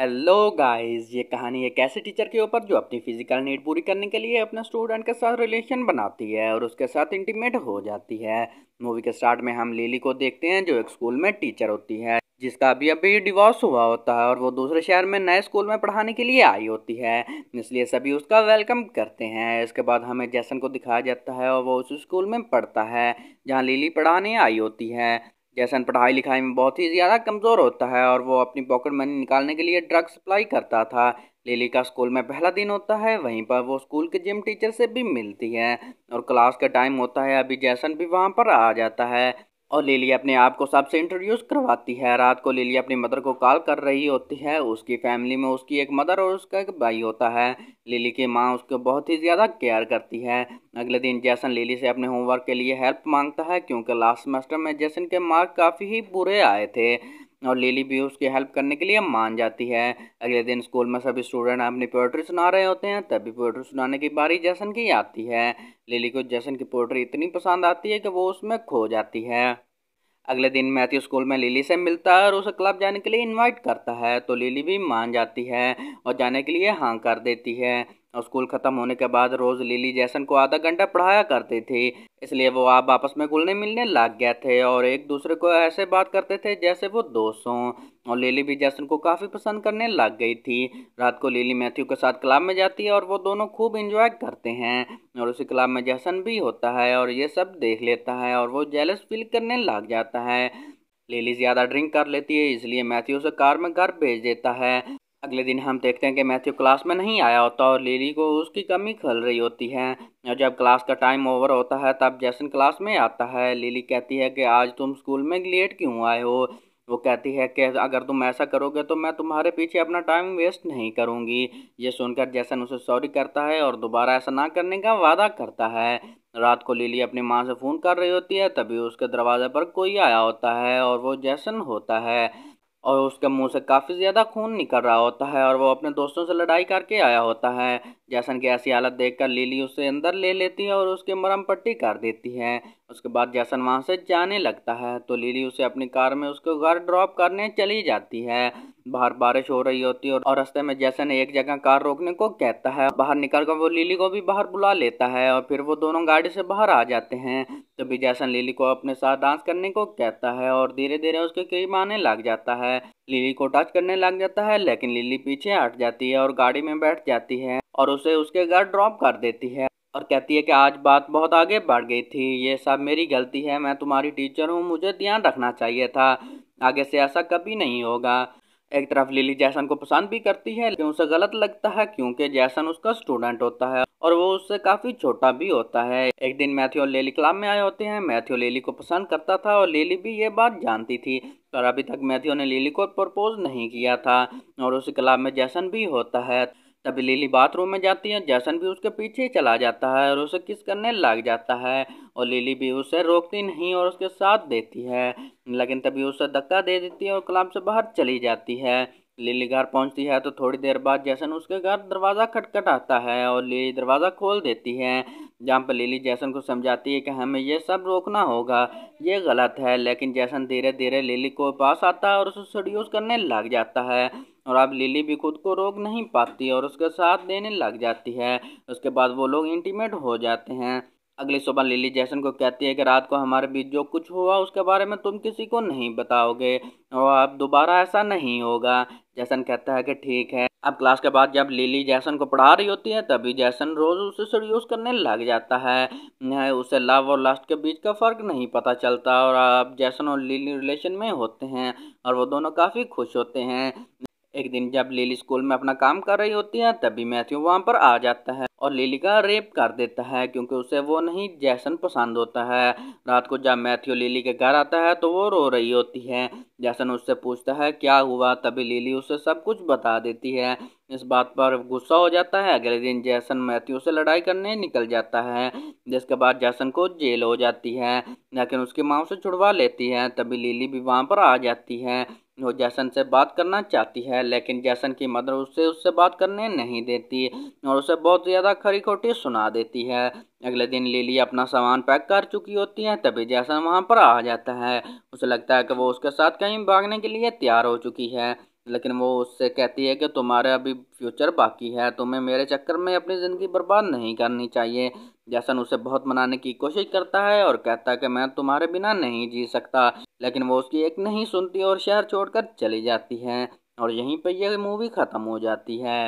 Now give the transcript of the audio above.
hello guys ये कहानी एक ऐसे टीचर के ऊपर जो अपनी फिजिकल नीड पूरी करने के लिए अपने स्टूडेंट के साथ रिलेशन बनाती है और उसके साथ इंटीमेट हो जाती है मूवी के स्टार्ट में हम लिली को देखते हैं जो एक स्कूल में टीचर होती है जिसका अभी अभी डिवोर्स हुआ होता है और वो दूसरे शहर में नए स्कूल में पढ़ाने के लिए आई होती है इसलिए सभी उसका वेलकम करते हैं इसके बाद हमें जैसन को दिखाया जाता है और वो उस स्कूल में पढ़ता है जहाँ लिली पढ़ाने आई होती है जैसन पढ़ाई लिखाई में बहुत ही ज़्यादा कमज़ोर होता है और वो अपनी पॉकेट मनी निकालने के लिए ड्रग सप्लाई करता था लिली का स्कूल में पहला दिन होता है वहीं पर वो स्कूल के जिम टीचर से भी मिलती है और क्लास का टाइम होता है अभी जैसन भी वहाँ पर आ जाता है और लिली अपने आप को सबसे इंट्रोड्यूस करवाती है रात को लिली अपनी मदर को कॉल कर रही होती है उसकी फैमिली में उसकी एक मदर और उसका एक भाई होता है लिली की माँ उसको बहुत ही ज़्यादा केयर करती है अगले दिन जैसन लिली से अपने होमवर्क के लिए हेल्प मांगता है क्योंकि लास्ट सेमेस्टर में जैसन के मार्क काफ़ी ही बुरे आए थे और लिली भी उसकी हेल्प करने के लिए मान जाती है अगले दिन स्कूल में सभी स्टूडेंट अपनी पोइट्री सुना रहे होते हैं तभी पोइट्री सुनाने की बारी जैसन की आती है लिली को जैसन की पोइट्री इतनी पसंद आती है कि वो उसमें खो जाती है अगले दिन मैथ्यू स्कूल में लिली से मिलता है और उसे क्लब जाने के लिए इनवाइट करता है तो लिली भी मान जाती है और जाने के लिए हाँ कर देती है स्कूल ख़त्म होने के बाद रोज़ लिली जैसन को आधा घंटा पढ़ाया करते थे इसलिए वो आप आपस में घुलने मिलने लग गए थे और एक दूसरे को ऐसे बात करते थे जैसे वो दोस्त हों और लिली भी जैसन को काफ़ी पसंद करने लग गई थी रात को लिली मैथ्यू के साथ क्लब में जाती है और वो दोनों खूब इंजॉय करते हैं और उसी क्लब में जैसन भी होता है और ये सब देख लेता है और वो जेलस फील करने लग जाता है लिली ज़्यादा ड्रिंक कर लेती है इसलिए मैथ्यू उसे कार में घर भेज देता है अगले दिन हम देखते हैं कि मैथ्यू क्लास में नहीं आया होता और लिली को उसकी कमी खल रही होती है और जब क्लास का टाइम ओवर होता है तब जैसन क्लास में आता है लिली कहती है कि आज तुम स्कूल में लेट क्यों आए हो वो कहती है कि अगर तुम ऐसा करोगे तो मैं तुम्हारे पीछे अपना टाइम वेस्ट नहीं करूँगी ये सुनकर जैसन उसे सॉरी करता है और दोबारा ऐसा ना करने का वादा करता है रात को लिली अपनी माँ से फ़ोन कर रही होती है तभी उसके दरवाज़े पर कोई आया होता है और वो जैसन होता है और उसके मुंह से काफ़ी ज़्यादा खून निकल रहा होता है और वो अपने दोस्तों से लड़ाई करके आया होता है जैसन की ऐसी हालत देखकर लिली उसे अंदर ले लेती है और उसकी मरम पट्टी कर देती है उसके बाद जैसन वहाँ से जाने लगता है तो लिली उसे अपनी कार में उसके घर ड्रॉप करने चली जाती है बाहर बारिश हो रही होती है और रास्ते में जैसन एक जगह कार रोकने को कहता है बाहर निकल कर वो लिली को भी बाहर बुला लेता है और फिर वो दोनों गाड़ी से बाहर आ जाते हैं तभी जैसन लिली को अपने साथ डांस करने को कहता है और धीरे धीरे उसके करीब आने लग जाता है लिली को टच करने लग जाता है लेकिन लिली पीछे हट जाती है और गाड़ी में बैठ जाती है और उसे उसके घर ड्रॉप कर देती है और कहती है कि आज बात बहुत आगे बढ़ गई थी ये सब मेरी गलती है मैं तुम्हारी टीचर हूँ मुझे ध्यान रखना चाहिए था आगे से ऐसा कभी नहीं होगा एक तरफ लिली जैसन को पसंद भी करती है लेकिन उसे गलत लगता है क्योंकि जैसन उसका स्टूडेंट होता है और वो उससे काफ़ी छोटा भी होता है एक दिन मैथ्यू और लेली क्लाब में आए होते हैं मैथ्यू लेली को पसंद करता था और लेली भी ये बात जानती थी पर अभी तक मैथ्यू ने लेली को प्रपोज नहीं किया था और उस क्लाब में जैसन भी होता है तभी लिली बाथरूम में जाती है जैसन भी उसके पीछे चला जाता है और उसे किस करने लग जाता है और लिली भी उसे रोकती नहीं और उसके साथ देती है लेकिन तभी उसे धक्का दे देती है और क्लब से बाहर चली जाती है लिली घर पहुंचती है तो थोड़ी देर बाद जैसन उसके घर दरवाज़ा खटखटाता है और लिली दरवाज़ा खोल देती है जहाँ पर लिली जैसन को समझाती है कि हमें यह सब रोकना होगा ये गलत है लेकिन जैसन धीरे धीरे लिली को पास आता है और उसे सड्यूज करने लग जाता है और अब लिली भी खुद को रोक नहीं पाती और उसका साथ देने लग जाती है उसके बाद वो लोग इंटीमेट हो जाते हैं अगली सुबह लिली जैसन को कहती है कि रात को हमारे बीच जो कुछ हुआ उसके बारे में तुम किसी को नहीं बताओगे और अब दोबारा ऐसा नहीं होगा जैसन कहता है कि ठीक है अब क्लास के बाद जब लिली जैसन को पढ़ा रही होती है तभी जैसन रोज उसे सर करने लग जाता है उसे लव और लास्ट के बीच का फर्क नहीं पता चलता और अब जैसन और लिली रिलेशन में होते हैं और वो दोनों काफ़ी खुश होते हैं एक दिन जब लिली स्कूल में अपना काम कर रही होती है तभी मैथ्यू वहाँ पर आ जाता है और लिली का रेप कर देता है क्योंकि उसे वो नहीं जैसन पसंद होता है रात को जब मैथ्यू लिली के घर आता है तो वो रो रही होती है जैसन उससे पूछता है क्या हुआ तभी लिली उसे सब कुछ बता देती है इस बात पर गुस्सा हो जाता है अगले दिन जैसन मैथ्यू से लड़ाई करने निकल जाता है जिसके बाद जैसन को जेल हो जाती है लेकिन उसकी माँ उसे छुड़वा लेती है तभी लिली भी वहाँ पर आ जाती है वो जैसन से बात करना चाहती है लेकिन जैसन की मदर उसे उससे बात करने नहीं देती और उसे बहुत ज़्यादा खरी खोटी सुना देती है अगले दिन लिली अपना सामान पैक कर चुकी होती है तभी जैसन वहाँ पर आ जाता है उसे लगता है कि वो उसके साथ कहीं भागने के लिए तैयार हो चुकी है लेकिन वो उससे कहती है कि तुम्हारे अभी फ्यूचर बाकी है तुम्हें मेरे चक्कर में अपनी ज़िंदगी बर्बाद नहीं करनी चाहिए जैसन उसे बहुत मनाने की कोशिश करता है और कहता है कि मैं तुम्हारे बिना नहीं जी सकता लेकिन वो उसकी एक नहीं सुनती और शहर छोड़कर चली जाती है और यहीं पर यह मूवी ख़त्म हो जाती है